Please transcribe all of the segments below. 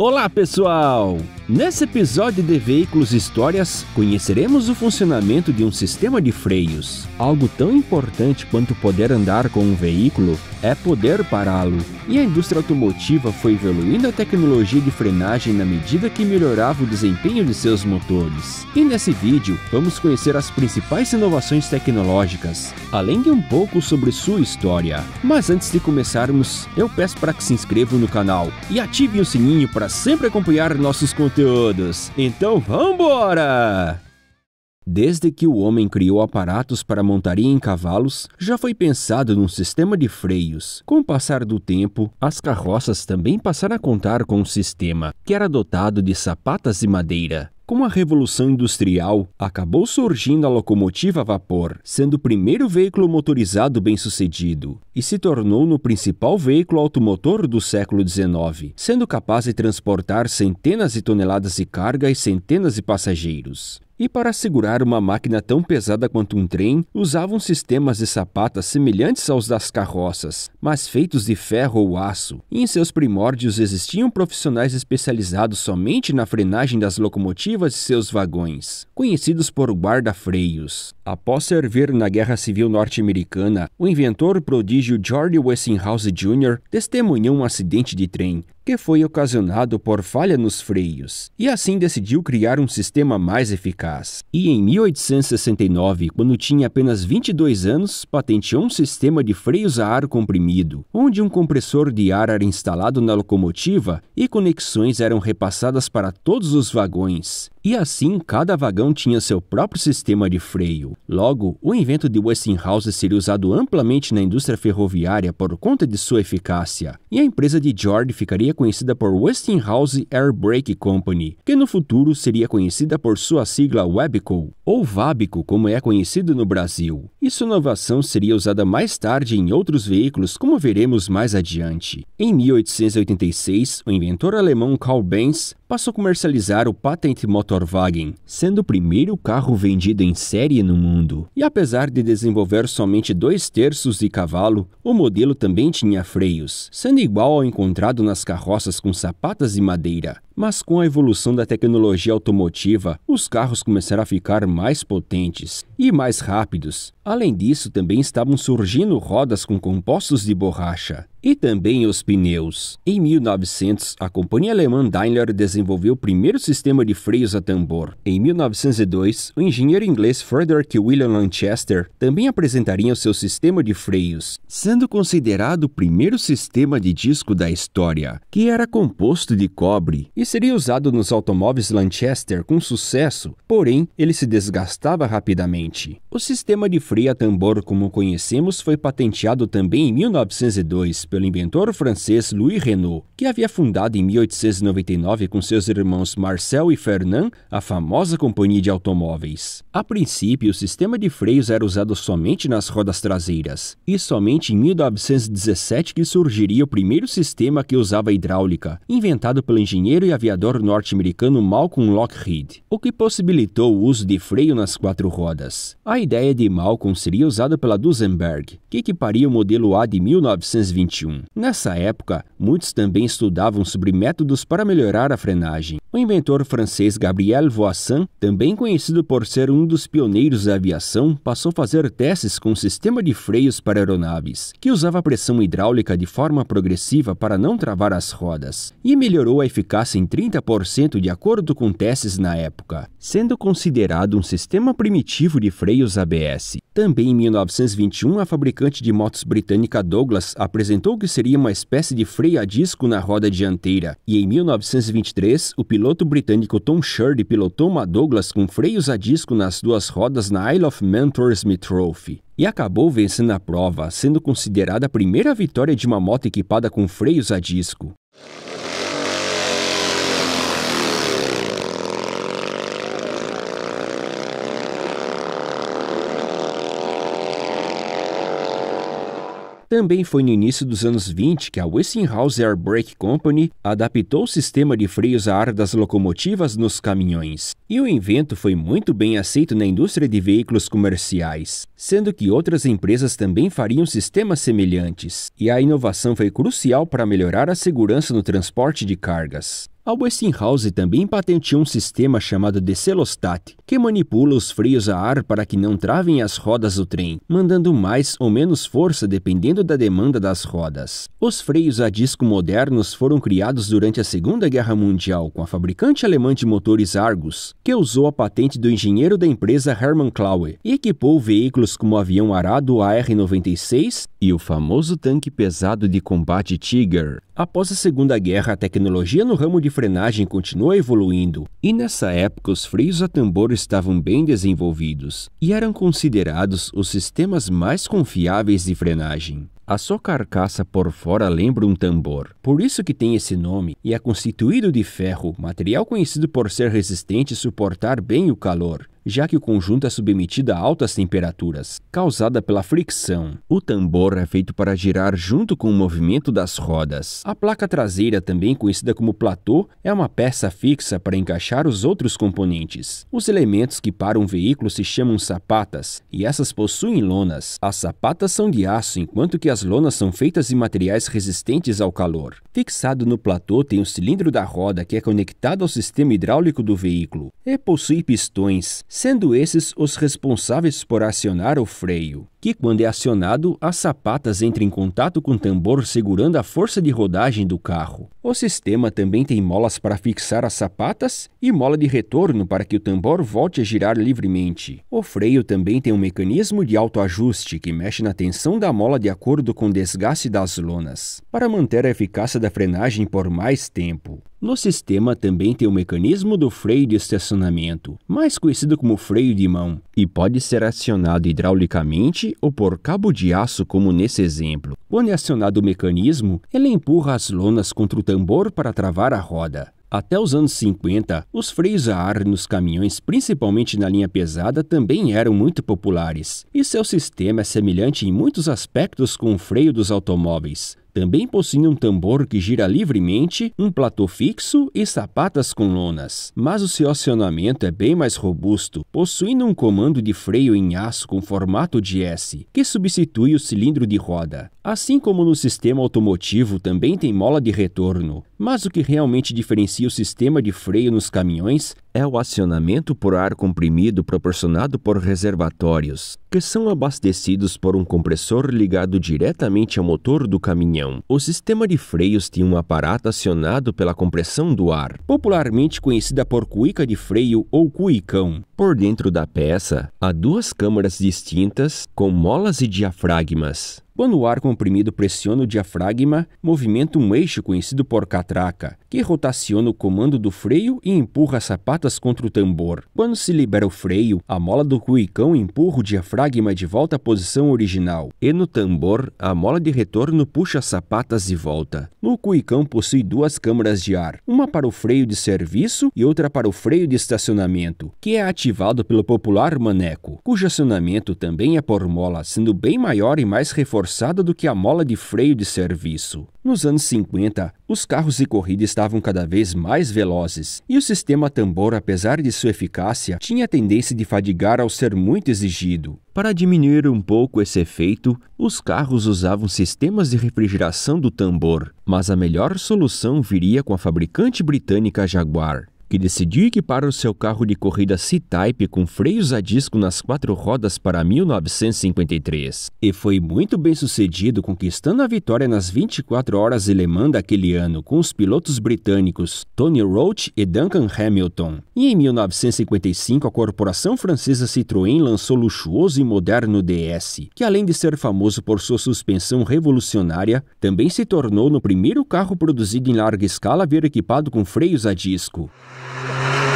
Olá, pessoal! Nesse episódio de Veículos Histórias, conheceremos o funcionamento de um sistema de freios. Algo tão importante quanto poder andar com um veículo é poder pará-lo. E a indústria automotiva foi evoluindo a tecnologia de frenagem na medida que melhorava o desempenho de seus motores. E nesse vídeo, vamos conhecer as principais inovações tecnológicas, além de um pouco sobre sua história. Mas antes de começarmos, eu peço para que se inscrevam no canal e ativem o sininho para sempre acompanhar nossos conteúdos todos, então vambora! Desde que o homem criou aparatos para montaria em cavalos, já foi pensado num sistema de freios. Com o passar do tempo, as carroças também passaram a contar com um sistema, que era dotado de sapatas de madeira. Com a Revolução Industrial, acabou surgindo a locomotiva a vapor, sendo o primeiro veículo motorizado bem-sucedido, e se tornou no principal veículo automotor do século XIX, sendo capaz de transportar centenas de toneladas de carga e centenas de passageiros. E para segurar uma máquina tão pesada quanto um trem, usavam sistemas de sapatas semelhantes aos das carroças, mas feitos de ferro ou aço. E em seus primórdios existiam profissionais especializados somente na frenagem das locomotivas e seus vagões, conhecidos por guarda-freios. Após servir na Guerra Civil Norte-Americana, o inventor prodígio George Westinghouse Jr. testemunhou um acidente de trem, que foi ocasionado por falha nos freios, e assim decidiu criar um sistema mais eficaz. E em 1869, quando tinha apenas 22 anos, patenteou um sistema de freios a ar comprimido, onde um compressor de ar era instalado na locomotiva e conexões eram repassadas para todos os vagões. E assim, cada vagão tinha seu próprio sistema de freio. Logo, o invento de Westinghouse seria usado amplamente na indústria ferroviária por conta de sua eficácia, e a empresa de George ficaria conhecida por Westinghouse Air Brake Company, que no futuro seria conhecida por sua sigla Webico, ou Vabico como é conhecido no Brasil. Isso inovação seria usada mais tarde em outros veículos, como veremos mais adiante. Em 1886, o inventor alemão Karl Benz passou a comercializar o Patent Motorwagen, sendo o primeiro carro vendido em série no mundo. E apesar de desenvolver somente dois terços de cavalo, o modelo também tinha freios, sendo igual ao encontrado nas carroças com sapatas de madeira. Mas com a evolução da tecnologia automotiva, os carros começaram a ficar mais potentes e mais rápidos. Além disso, também estavam surgindo rodas com compostos de borracha e também os pneus. Em 1900, a companhia alemã Daimler desenvolveu o primeiro sistema de freios a tambor. Em 1902, o engenheiro inglês Frederick William Lanchester também apresentaria o seu sistema de freios, sendo considerado o primeiro sistema de disco da história, que era composto de cobre e seria usado nos automóveis Lanchester com sucesso, porém ele se desgastava rapidamente. O sistema de freio a tambor como conhecemos foi patenteado também em 1902 pelo inventor francês Louis Renault, que havia fundado em 1899 com seus irmãos Marcel e Fernand a famosa companhia de automóveis. A princípio, o sistema de freios era usado somente nas rodas traseiras, e somente em 1917 que surgiria o primeiro sistema que usava hidráulica, inventado pelo engenheiro e aviador norte-americano Malcolm Lockheed, o que possibilitou o uso de freio nas quatro rodas. A ideia de Malcolm seria usada pela Duesenberg, que equiparia o modelo A de 1920 Nessa época, muitos também estudavam sobre métodos para melhorar a frenagem. O inventor francês Gabriel Voisin, também conhecido por ser um dos pioneiros da aviação, passou a fazer testes com um sistema de freios para aeronaves, que usava pressão hidráulica de forma progressiva para não travar as rodas, e melhorou a eficácia em 30% de acordo com testes na época, sendo considerado um sistema primitivo de freios ABS. Também em 1921, a fabricante de motos britânica Douglas apresentou o que seria uma espécie de freio a disco na roda dianteira. E em 1923, o piloto britânico Tom Shirley pilotou uma Douglas com freios a disco nas duas rodas na Isle of Man Tourism Trophy e acabou vencendo a prova, sendo considerada a primeira vitória de uma moto equipada com freios a disco. Também foi no início dos anos 20 que a Westinghouse Air Brake Company adaptou o sistema de freios a ar das locomotivas nos caminhões. E o invento foi muito bem aceito na indústria de veículos comerciais, sendo que outras empresas também fariam sistemas semelhantes. E a inovação foi crucial para melhorar a segurança no transporte de cargas. A Westinghouse também patenteou um sistema chamado Decelostat, que manipula os freios a ar para que não travem as rodas do trem, mandando mais ou menos força dependendo da demanda das rodas. Os freios a disco modernos foram criados durante a Segunda Guerra Mundial com a fabricante alemã de motores Argus, que usou a patente do engenheiro da empresa Hermann Klaue e equipou veículos como o avião arado AR-96 e o famoso tanque pesado de combate Tiger. Após a Segunda Guerra, a tecnologia no ramo de frenagem continua evoluindo, e nessa época os freios a tambor estavam bem desenvolvidos e eram considerados os sistemas mais confiáveis de frenagem. A sua carcaça por fora lembra um tambor, por isso que tem esse nome, e é constituído de ferro, material conhecido por ser resistente e suportar bem o calor, já que o conjunto é submetido a altas temperaturas, causada pela fricção. O tambor é feito para girar junto com o movimento das rodas. A placa traseira, também conhecida como platô, é uma peça fixa para encaixar os outros componentes. Os elementos que param um veículo se chamam sapatas, e essas possuem lonas. As sapatas são de aço, enquanto que as as lonas são feitas de materiais resistentes ao calor. Fixado no platô tem o um cilindro da roda que é conectado ao sistema hidráulico do veículo e possui pistões, sendo esses os responsáveis por acionar o freio, que quando é acionado, as sapatas entram em contato com o tambor segurando a força de rodagem do carro. O sistema também tem molas para fixar as sapatas e mola de retorno para que o tambor volte a girar livremente. O freio também tem um mecanismo de autoajuste que mexe na tensão da mola de acordo com desgaste das lonas, para manter a eficácia da frenagem por mais tempo. No sistema também tem o mecanismo do freio de estacionamento, mais conhecido como freio de mão, e pode ser acionado hidraulicamente ou por cabo de aço, como nesse exemplo. Quando é acionado o mecanismo, ele empurra as lonas contra o tambor para travar a roda. Até os anos 50, os freios a ar nos caminhões, principalmente na linha pesada, também eram muito populares, e seu sistema é semelhante em muitos aspectos com o freio dos automóveis. Também possui um tambor que gira livremente, um platô fixo e sapatas com lonas. Mas o seu acionamento é bem mais robusto, possuindo um comando de freio em aço com formato de S, que substitui o cilindro de roda. Assim como no sistema automotivo também tem mola de retorno, mas o que realmente diferencia o sistema de freio nos caminhões é o acionamento por ar comprimido proporcionado por reservatórios, que são abastecidos por um compressor ligado diretamente ao motor do caminhão. O sistema de freios tem um aparato acionado pela compressão do ar, popularmente conhecida por cuica de freio ou cuicão, por dentro da peça, há duas câmaras distintas com molas e diafragmas. Quando o ar comprimido pressiona o diafragma, movimenta um eixo conhecido por catraca, que rotaciona o comando do freio e empurra as sapatas contra o tambor. Quando se libera o freio, a mola do cuicão empurra o diafragma de volta à posição original. E no tambor, a mola de retorno puxa as sapatas de volta. No cuicão possui duas câmaras de ar, uma para o freio de serviço e outra para o freio de estacionamento, que é ativado pelo popular maneco, cujo acionamento também é por mola, sendo bem maior e mais reforçada do que a mola de freio de serviço. Nos anos 50, os carros de corrida estavam cada vez mais velozes, e o sistema tambor, apesar de sua eficácia, tinha a tendência de fadigar ao ser muito exigido. Para diminuir um pouco esse efeito, os carros usavam sistemas de refrigeração do tambor, mas a melhor solução viria com a fabricante britânica Jaguar que decidiu equipar o seu carro de corrida C-Type com freios a disco nas quatro rodas para 1953 e foi muito bem sucedido conquistando a vitória nas 24 horas alemã daquele ano com os pilotos britânicos Tony Roach e Duncan Hamilton. E em 1955 a corporação francesa Citroën lançou o luxuoso e moderno DS, que além de ser famoso por sua suspensão revolucionária, também se tornou no primeiro carro produzido em larga escala a vir equipado com freios a disco. Yeah.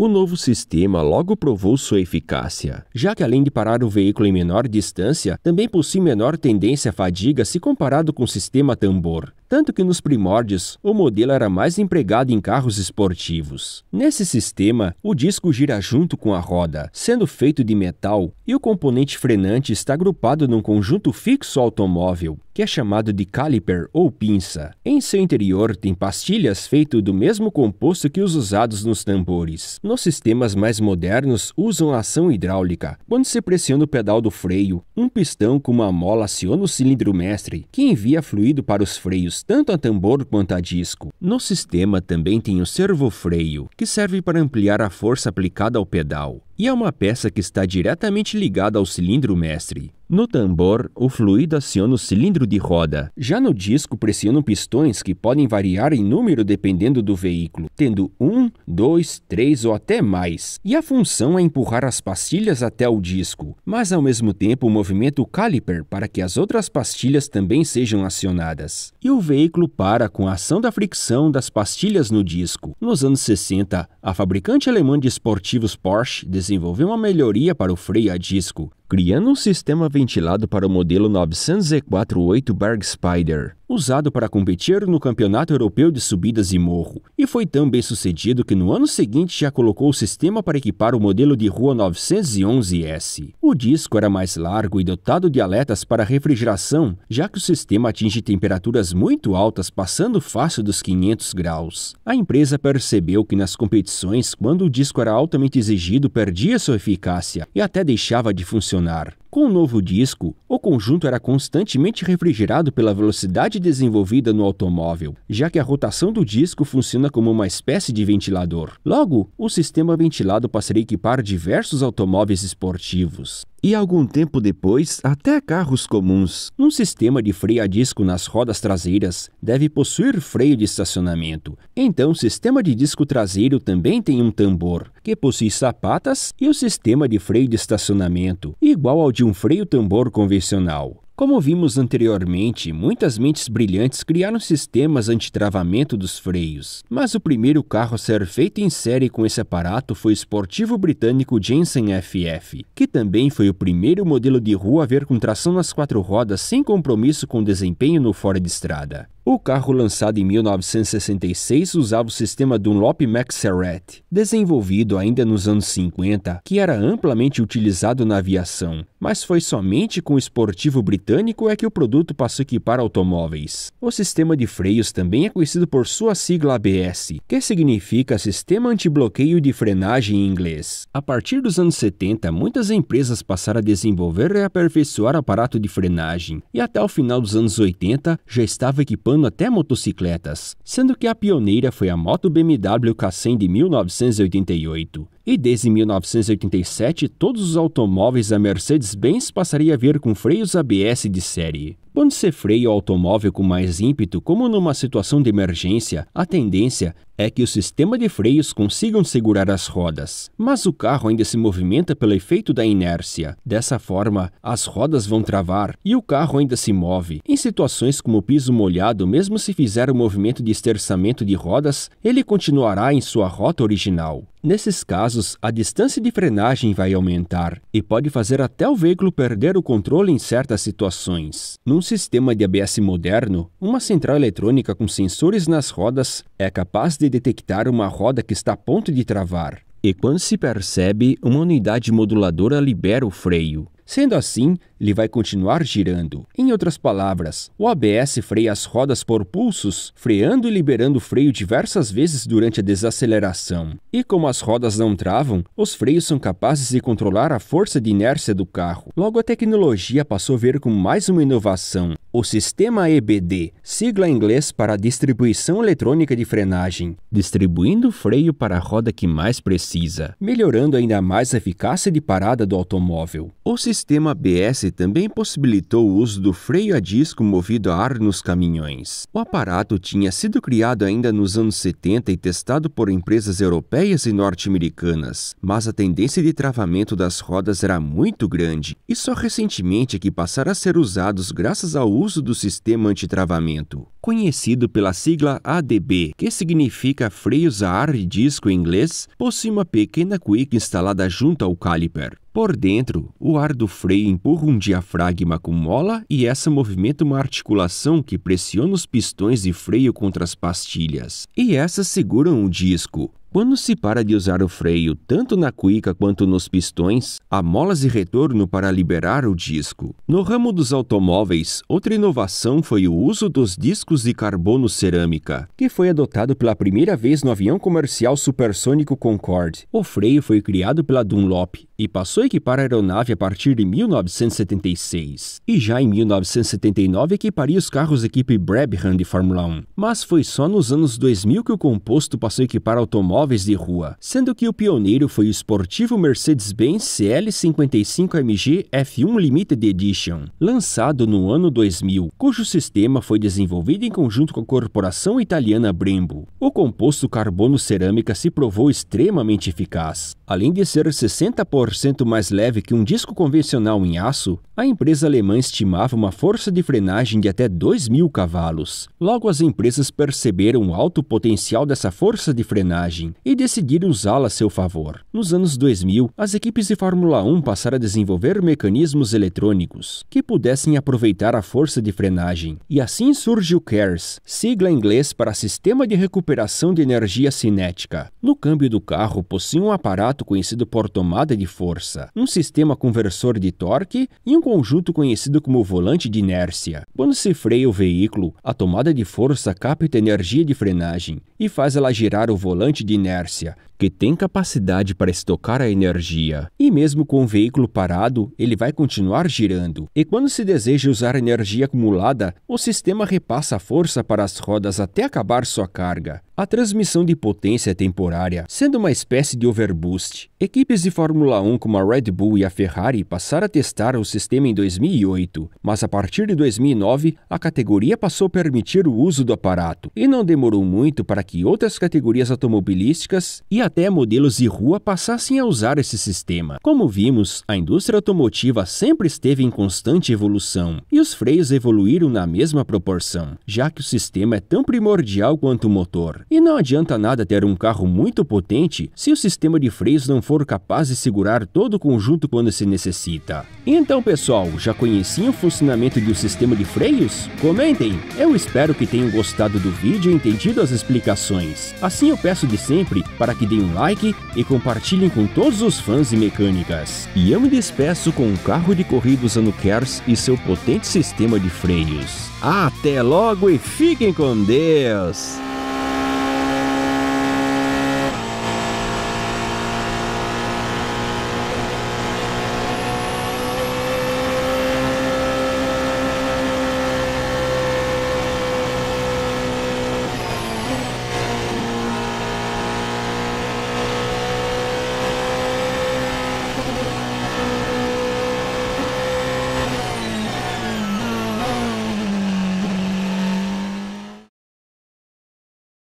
O novo sistema logo provou sua eficácia, já que além de parar o veículo em menor distância, também possui menor tendência à fadiga se comparado com o sistema tambor tanto que nos primórdios o modelo era mais empregado em carros esportivos. Nesse sistema, o disco gira junto com a roda, sendo feito de metal, e o componente frenante está agrupado num conjunto fixo automóvel, que é chamado de caliper ou pinça. Em seu interior tem pastilhas feitas do mesmo composto que os usados nos tambores. Nos sistemas mais modernos usam ação hidráulica, quando se pressiona o pedal do freio, um pistão com uma mola aciona o cilindro mestre, que envia fluido para os freios tanto a tambor quanto a disco. No sistema também tem o servofreio, que serve para ampliar a força aplicada ao pedal e é uma peça que está diretamente ligada ao cilindro mestre. No tambor, o fluido aciona o cilindro de roda. Já no disco, pressionam pistões que podem variar em número dependendo do veículo, tendo um, dois, três ou até mais. E a função é empurrar as pastilhas até o disco, mas ao mesmo tempo movimenta o caliper para que as outras pastilhas também sejam acionadas. E o veículo para com a ação da fricção das pastilhas no disco. Nos anos 60, a fabricante alemã de esportivos Porsche desenvolveu uma melhoria para o freio a disco, criando um sistema ventilado para o modelo 904-8 Berg Spider, usado para competir no Campeonato Europeu de Subidas e Morro, e foi tão bem sucedido que no ano seguinte já colocou o sistema para equipar o modelo de rua 911S. O disco era mais largo e dotado de aletas para refrigeração, já que o sistema atinge temperaturas muito altas, passando fácil dos 500 graus. A empresa percebeu que nas competições, quando o disco era altamente exigido, perdia sua eficácia e até deixava de funcionar funcionar. Com o novo disco, o conjunto era constantemente refrigerado pela velocidade desenvolvida no automóvel, já que a rotação do disco funciona como uma espécie de ventilador. Logo, o sistema ventilado passaria a equipar diversos automóveis esportivos e algum tempo depois até carros comuns. Um sistema de freio a disco nas rodas traseiras deve possuir freio de estacionamento. Então, o sistema de disco traseiro também tem um tambor, que possui sapatas e o sistema de freio de estacionamento, igual ao de um freio tambor convencional. Como vimos anteriormente, muitas mentes brilhantes criaram sistemas anti-travamento dos freios, mas o primeiro carro a ser feito em série com esse aparato foi o esportivo britânico Jensen FF, que também foi o primeiro modelo de rua a ver com tração nas quatro rodas sem compromisso com desempenho no fora de estrada. O carro lançado em 1966 usava o sistema Dunlop Max-Serret, desenvolvido ainda nos anos 50, que era amplamente utilizado na aviação, mas foi somente com o esportivo britânico é que o produto passou a equipar automóveis. O sistema de freios também é conhecido por sua sigla ABS, que significa Sistema Antibloqueio de Frenagem em inglês. A partir dos anos 70, muitas empresas passaram a desenvolver e aperfeiçoar aparato de frenagem, e até o final dos anos 80 já estava equipando levando até motocicletas, sendo que a pioneira foi a moto BMW K100 de 1988. E desde 1987, todos os automóveis da Mercedes-Benz passariam a vir com freios ABS de série. Quando se freia o automóvel com mais ímpeto, como numa situação de emergência, a tendência é que o sistema de freios consigam segurar as rodas. Mas o carro ainda se movimenta pelo efeito da inércia. Dessa forma, as rodas vão travar e o carro ainda se move. Em situações como o piso molhado, mesmo se fizer o um movimento de esterçamento de rodas, ele continuará em sua rota original. Nesses casos, a distância de frenagem vai aumentar e pode fazer até o veículo perder o controle em certas situações. Num sistema de ABS moderno, uma central eletrônica com sensores nas rodas é capaz de detectar uma roda que está a ponto de travar. E quando se percebe, uma unidade moduladora libera o freio. Sendo assim, ele vai continuar girando. Em outras palavras, o ABS freia as rodas por pulsos, freando e liberando o freio diversas vezes durante a desaceleração. E como as rodas não travam, os freios são capazes de controlar a força de inércia do carro. Logo, a tecnologia passou a ver com mais uma inovação, o sistema EBD, sigla em inglês para distribuição eletrônica de frenagem, distribuindo o freio para a roda que mais precisa, melhorando ainda mais a eficácia de parada do automóvel. O sistema ABS também possibilitou o uso do freio a disco movido a ar nos caminhões. O aparato tinha sido criado ainda nos anos 70 e testado por empresas europeias e norte-americanas, mas a tendência de travamento das rodas era muito grande e só recentemente é que passaram a ser usados graças ao uso do sistema antitravamento, conhecido pela sigla ADB, que significa freios a ar e disco em inglês, possui uma pequena cuica instalada junto ao caliper. Por dentro, o ar do freio empurra um diafragma com mola e essa movimenta uma articulação que pressiona os pistões de freio contra as pastilhas, e essas seguram o disco. Quando se para de usar o freio tanto na cuica quanto nos pistões, há molas de retorno para liberar o disco. No ramo dos automóveis, outra inovação foi o uso dos discos de carbono cerâmica, que foi adotado pela primeira vez no avião comercial supersônico Concorde. O freio foi criado pela Dunlop e passou a equipar a aeronave a partir de 1976, e já em 1979 equiparia os carros equipe Brabham de Fórmula 1. Mas foi só nos anos 2000 que o composto passou a equipar automóveis de rua, sendo que o pioneiro foi o esportivo Mercedes-Benz CL55 MG F1 Limited Edition, lançado no ano 2000, cujo sistema foi desenvolvido em conjunto com a corporação italiana Brembo. O composto carbono-cerâmica se provou extremamente eficaz, além de ser 60% mais leve que um disco convencional em aço, a empresa alemã estimava uma força de frenagem de até 2.000 cavalos. Logo, as empresas perceberam o alto potencial dessa força de frenagem e decidiram usá-la a seu favor. Nos anos 2000, as equipes de Fórmula 1 passaram a desenvolver mecanismos eletrônicos que pudessem aproveitar a força de frenagem, e assim surge o CARES, sigla em inglês para Sistema de Recuperação de Energia Cinética. No câmbio do carro possui um aparato conhecido por tomada de força, um sistema conversor de torque e um conjunto conhecido como volante de inércia. Quando se freia o veículo, a tomada de força capta energia de frenagem e faz ela girar o volante de inércia, que tem capacidade para estocar a energia. E mesmo com o veículo parado, ele vai continuar girando. E quando se deseja usar energia acumulada, o sistema repassa a força para as rodas até acabar sua carga. A transmissão de potência é temporária, sendo uma espécie de overboost. Equipes de Fórmula 1 como a Red Bull e a Ferrari passaram a testar o sistema em 2008, mas a partir de 2009 a categoria passou a permitir o uso do aparato, e não demorou muito para que outras categorias automobilísticas e até modelos de rua passassem a usar esse sistema. Como vimos, a indústria automotiva sempre esteve em constante evolução, e os freios evoluíram na mesma proporção, já que o sistema é tão primordial quanto o motor. E não adianta nada ter um carro muito potente se o sistema de freios não for capaz de segurar todo o conjunto quando se necessita. Então pessoal, já conheciam o funcionamento do sistema de freios? Comentem! Eu espero que tenham gostado do vídeo e entendido as explicações. Assim eu peço de sempre para que deem um like e compartilhem com todos os fãs e mecânicas. E eu me despeço com um carro de corrida usando Kers e seu potente sistema de freios. Até logo e fiquem com Deus!